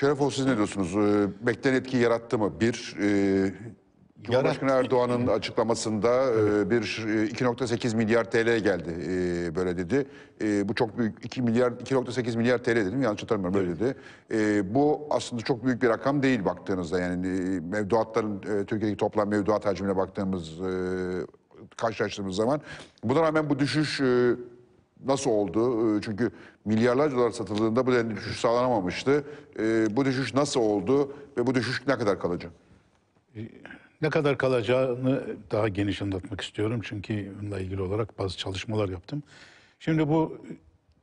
Şeref Şerefov siz ne diyorsunuz? Ee, beklenen etki yarattı mı? Bir, e, Cumhurbaşkanı Erdoğan'ın açıklamasında e, bir 2.8 e, milyar TL geldi e, böyle dedi. E, bu çok büyük 2 milyar 2.8 milyar TL dedim yanlış hatırlamıyorum böyle dedi. E, bu aslında çok büyük bir rakam değil baktığınızda yani e, mevduatların e, Türkiye'deki toplam mevduat hacmine baktığımız e, karşılaştığımız zaman. Buna rağmen bu düşüş e, nasıl oldu? Ee, çünkü milyarlarca dolar satıldığında bu denli düşüş sağlanamamıştı. Ee, bu düşüş nasıl oldu ve bu düşüş ne kadar kalacak? Ee, ne kadar kalacağını daha geniş anlatmak istiyorum. Çünkü bununla ilgili olarak bazı çalışmalar yaptım. Şimdi bu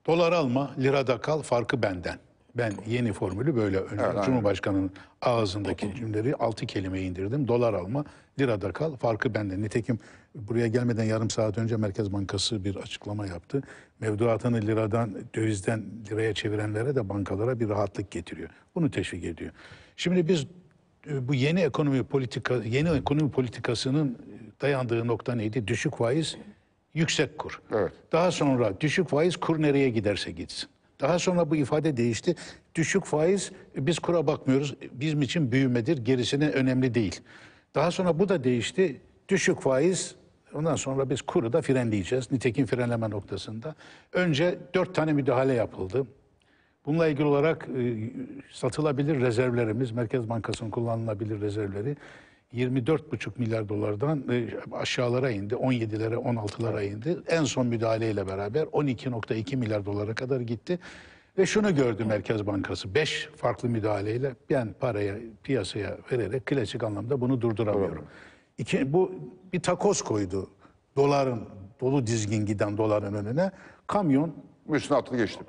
dolar alma, lirada kal, farkı benden. Ben yeni formülü böyle öneriyorum. Evet, Cumhurbaşkanı'nın ağzındaki cümleleri altı kelimeye indirdim. Dolar alma, lirada kal, farkı bende. Nitekim buraya gelmeden yarım saat önce Merkez Bankası bir açıklama yaptı. Mevduatını liradan, dövizden liraya çevirenlere de bankalara bir rahatlık getiriyor. Bunu teşvik ediyor. Şimdi biz e, bu yeni ekonomi politika yeni ekonomi politikasının e, dayandığı nokta neydi? Düşük faiz, yüksek kur. Evet. Daha sonra düşük faiz kur nereye giderse gitsin. Daha sonra bu ifade değişti. Düşük faiz biz kura bakmıyoruz. Bizim için büyümedir. Gerisine önemli değil. Daha sonra bu da değişti. Düşük faiz Ondan sonra biz kuru da frenleyeceğiz. Nitekim frenleme noktasında. Önce dört tane müdahale yapıldı. Bununla ilgili olarak e, satılabilir rezervlerimiz, Merkez Bankası'nın kullanılabilir rezervleri 24,5 milyar dolardan e, aşağılara indi. 17'lere, 16'lara indi. En son müdahaleyle beraber 12,2 milyar dolara kadar gitti. Ve şunu gördü Merkez Bankası. 5 farklı müdahaleyle ben paraya, piyasaya vererek klasik anlamda bunu durduramıyorum. İki, bu bir takoz koydu. Doların, dolu dizgin giden doların önüne. Kamyon... Üstüne geçti.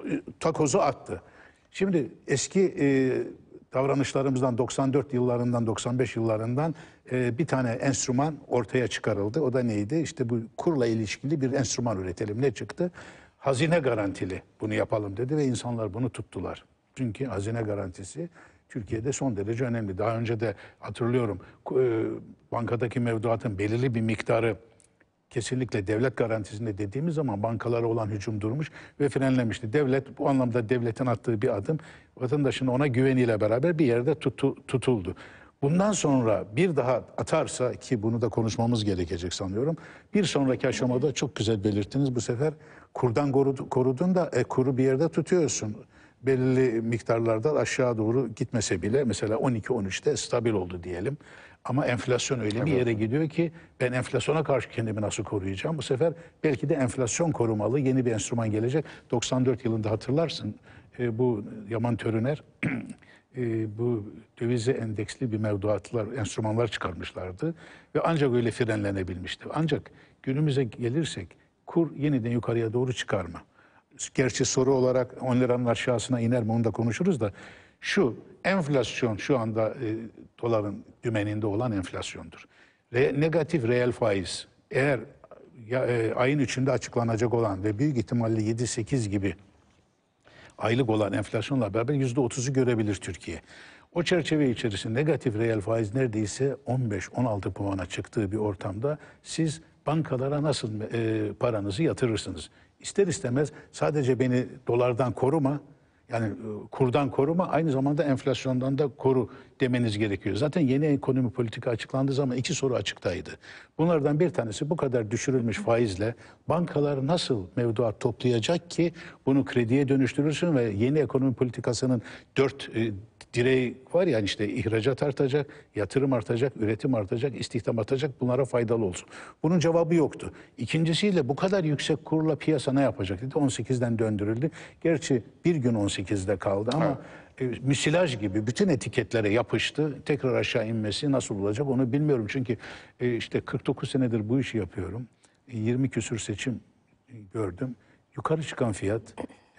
Takozu attı. Şimdi eski... E, davranışlarımızdan 94 yıllarından 95 yıllarından e, bir tane enstrüman ortaya çıkarıldı. O da neydi? İşte bu kurla ilişkili bir enstrüman üretelim. Ne çıktı? Hazine garantili bunu yapalım dedi ve insanlar bunu tuttular. Çünkü hazine garantisi Türkiye'de son derece önemli. Daha önce de hatırlıyorum e, bankadaki mevduatın belirli bir miktarı kesinlikle devlet garantisinde dediğimiz zaman bankalara olan hücum durmuş ve frenlemişti. Devlet bu anlamda devletin attığı bir adım vatandaşın ona güveniyle beraber bir yerde tutu, tutuldu. Bundan sonra bir daha atarsa ki bunu da konuşmamız gerekecek sanıyorum. Bir sonraki aşamada çok güzel belirttiniz bu sefer kurdan korudun da e, kuru bir yerde tutuyorsun belirli miktarlardan aşağı doğru gitmese bile mesela 12-13'te stabil oldu diyelim. Ama enflasyon öyle evet. bir yere gidiyor ki ben enflasyona karşı kendimi nasıl koruyacağım? Bu sefer belki de enflasyon korumalı yeni bir enstrüman gelecek. 94 yılında hatırlarsın e, bu Yaman Törüner e, bu dövize endeksli bir mevduatlar, enstrümanlar çıkarmışlardı. Ve ancak öyle frenlenebilmişti. Ancak günümüze gelirsek kur yeniden yukarıya doğru çıkarma gerçi soru olarak 10 liranın aşağısına iner mi onu da konuşuruz da şu enflasyon şu anda e, doların dümeninde olan enflasyondur. Re, negatif reel faiz eğer ya, e, ayın üçünde açıklanacak olan ve büyük ihtimalle 7-8 gibi aylık olan enflasyonla beraber %30'u görebilir Türkiye. O çerçeve içerisinde negatif reel faiz neredeyse 15-16 puana çıktığı bir ortamda siz bankalara nasıl e, paranızı yatırırsınız? ister istemez sadece beni dolardan koruma yani e, kurdan koruma aynı zamanda enflasyondan da koru demeniz gerekiyor. Zaten yeni ekonomi politika açıklandığı zaman iki soru açıktaydı. Bunlardan bir tanesi bu kadar düşürülmüş faizle bankalar nasıl mevduat toplayacak ki bunu krediye dönüştürürsün ve yeni ekonomi politikasının dört e, direği var yani işte ihracat artacak, yatırım artacak, üretim artacak, istihdam artacak bunlara faydalı olsun. Bunun cevabı yoktu. İkincisiyle bu kadar yüksek kurla piyasa ne yapacak dedi. 18'den döndürüldü. Gerçi bir gün 18 18'de kaldı ama evet. e, müsilaj gibi bütün etiketlere yapıştı. Tekrar aşağı inmesi nasıl olacak onu bilmiyorum. Çünkü e, işte 49 senedir bu işi yapıyorum. E, 20 küsür seçim gördüm. Yukarı çıkan fiyat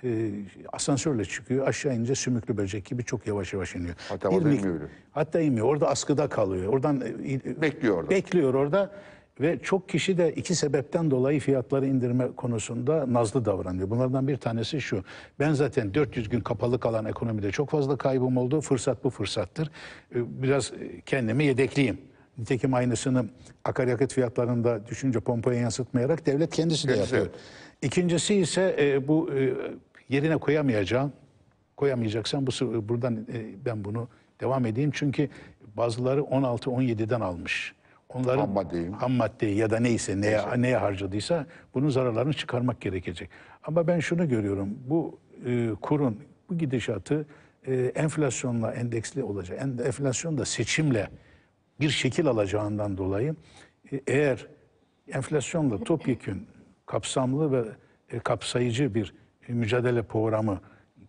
e, asansörle çıkıyor. Aşağı inince sümüklü böcek gibi çok yavaş yavaş iniyor. Hatta orada inmiyor. Hatta inmiyor. Orada askıda kalıyor. Oradan e, bekliyor orada. Bekliyor orada. Ve çok kişi de iki sebepten dolayı fiyatları indirme konusunda nazlı davranıyor. Bunlardan bir tanesi şu. Ben zaten 400 gün kapalı kalan ekonomide çok fazla kaybım oldu. Fırsat bu fırsattır. Ee, biraz kendimi yedekleyeyim. Nitekim aynısını akaryakıt fiyatlarında düşünce pompaya yansıtmayarak devlet kendisi de yapıyor. İkincisi ise e, bu e, yerine koyamayacağım. koyamayacaksan bu buradan e, ben bunu devam edeyim. Çünkü bazıları 16-17'den almış onların ham maddeyi, ham maddeyi ya da neyse neye, neyse. neye harcadıysa bunun zararlarını çıkarmak gerekecek. Ama ben şunu görüyorum. Bu e, kurun bu gidişatı e, enflasyonla endeksli olacak. En, enflasyon da seçimle bir şekil alacağından dolayı e, eğer enflasyonla topyekün kapsamlı ve e, kapsayıcı bir mücadele programı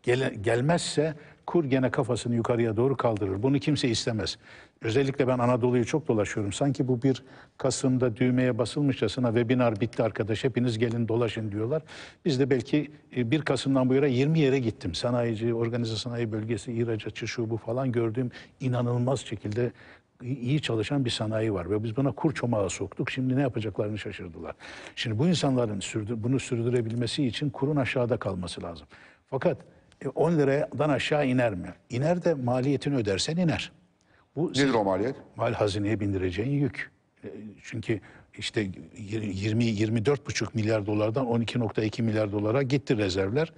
gele, gelmezse kur gene kafasını yukarıya doğru kaldırır. Bunu kimse istemez. Özellikle ben Anadolu'yu çok dolaşıyorum. Sanki bu bir Kasım'da düğmeye basılmışçasına webinar bitti arkadaş hepiniz gelin dolaşın diyorlar. Biz de belki 1 e, Kasım'dan bu yere 20 yere gittim. Sanayici, organize sanayi bölgesi, ihracatçı şu bu falan gördüğüm inanılmaz şekilde iyi çalışan bir sanayi var ve biz buna kur çomağı soktuk. Şimdi ne yapacaklarını şaşırdılar. Şimdi bu insanların sürdür, bunu sürdürebilmesi için kurun aşağıda kalması lazım. Fakat 10 e, liradan aşağı iner mi? İner de maliyetini ödersen iner. Bu Nedir o maliyet? Mal hazineye bindireceğin yük. E, çünkü işte 20 24,5 milyar dolardan 12.2 milyar dolara gitti rezervler.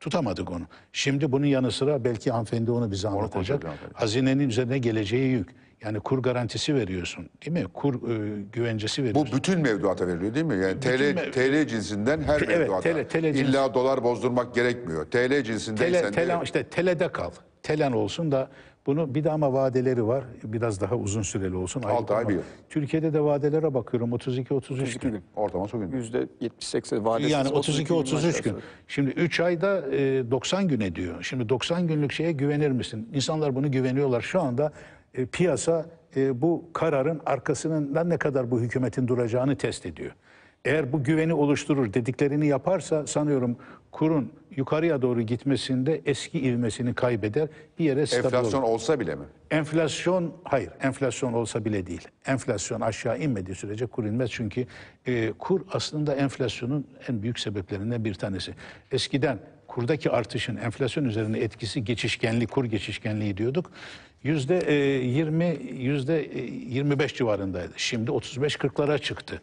Tutamadık onu. Şimdi bunun yanı sıra belki hanımefendi onu bize anlatacak. Hazinenin üzerine geleceği yük. Yani kur garantisi veriyorsun değil mi? Kur e, güvencesi veriyorsun. Bu bütün mevduata veriliyor değil mi? Yani TL, TL cinsinden her Evet, mevduata. TL cins- İlla dolar bozdurmak gerekmiyor. TL cinsindeysen Tele, de- tele, işte telede kal telen olsun da bunu bir de ama vadeleri var. Biraz daha uzun süreli olsun. 6 ay bir yıl. Türkiye'de de vadelere bakıyorum 32-33 gün. gün. Ortalama sokun. %70-80 vadesiz. Yani 32-33 gün. gün. Şimdi 3 ayda e, 90 güne diyor. Şimdi 90 günlük şeye güvenir misin? İnsanlar bunu güveniyorlar. Şu anda e, piyasa e, bu kararın arkasından ne kadar bu hükümetin duracağını test ediyor. Eğer bu güveni oluşturur dediklerini yaparsa sanıyorum kurun yukarıya doğru gitmesinde eski ivmesini kaybeder. Bir yere stabil olur. Enflasyon olsa bile mi? Enflasyon hayır, enflasyon olsa bile değil. Enflasyon aşağı inmediği sürece kur inmez çünkü e, kur aslında enflasyonun en büyük sebeplerinden bir tanesi. Eskiden kurdaki artışın enflasyon üzerine etkisi geçişkenli kur geçişkenliği diyorduk. Yüzde 20, e, yüzde 25 e, civarındaydı. Şimdi 35-40'lara çıktı.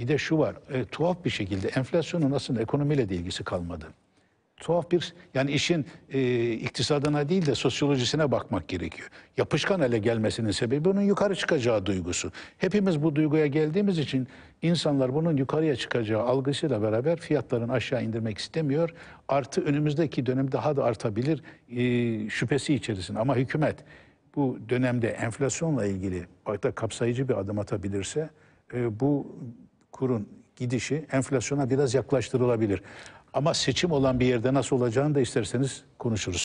Bir de şu var, e, tuhaf bir şekilde enflasyonun aslında ekonomiyle de ilgisi kalmadı. Tuhaf bir, yani işin e, iktisadına değil de sosyolojisine bakmak gerekiyor. Yapışkan ele gelmesinin sebebi bunun yukarı çıkacağı duygusu. Hepimiz bu duyguya geldiğimiz için insanlar bunun yukarıya çıkacağı algısıyla beraber fiyatların aşağı indirmek istemiyor. Artı önümüzdeki dönem daha da artabilir e, şüphesi içerisinde. Ama hükümet bu dönemde enflasyonla ilgili hatta kapsayıcı bir adım atabilirse e, bu kurun gidişi enflasyona biraz yaklaştırılabilir. Ama seçim olan bir yerde nasıl olacağını da isterseniz konuşuruz.